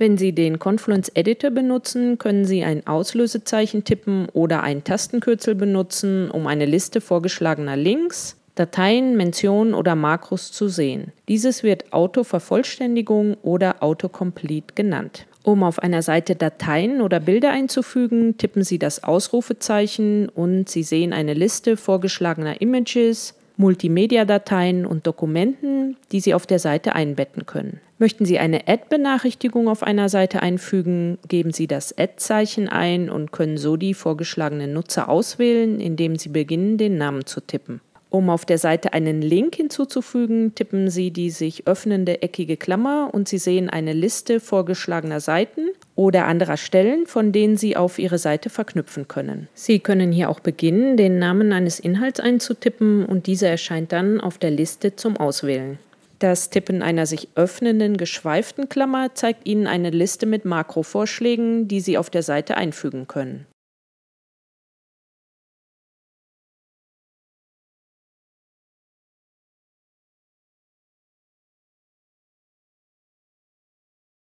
Wenn Sie den Confluence Editor benutzen, können Sie ein Auslösezeichen tippen oder ein Tastenkürzel benutzen, um eine Liste vorgeschlagener Links, Dateien, Mentionen oder Makros zu sehen. Dieses wird Autovervollständigung oder Autocomplete genannt. Um auf einer Seite Dateien oder Bilder einzufügen, tippen Sie das Ausrufezeichen und Sie sehen eine Liste vorgeschlagener Images, Multimedia-Dateien und Dokumenten, die Sie auf der Seite einbetten können. Möchten Sie eine Ad-Benachrichtigung auf einer Seite einfügen, geben Sie das Ad-Zeichen ein und können so die vorgeschlagenen Nutzer auswählen, indem Sie beginnen, den Namen zu tippen. Um auf der Seite einen Link hinzuzufügen, tippen Sie die sich öffnende eckige Klammer und Sie sehen eine Liste vorgeschlagener Seiten, oder anderer Stellen, von denen Sie auf Ihre Seite verknüpfen können. Sie können hier auch beginnen, den Namen eines Inhalts einzutippen und dieser erscheint dann auf der Liste zum Auswählen. Das Tippen einer sich öffnenden, geschweiften Klammer zeigt Ihnen eine Liste mit Makrovorschlägen, die Sie auf der Seite einfügen können.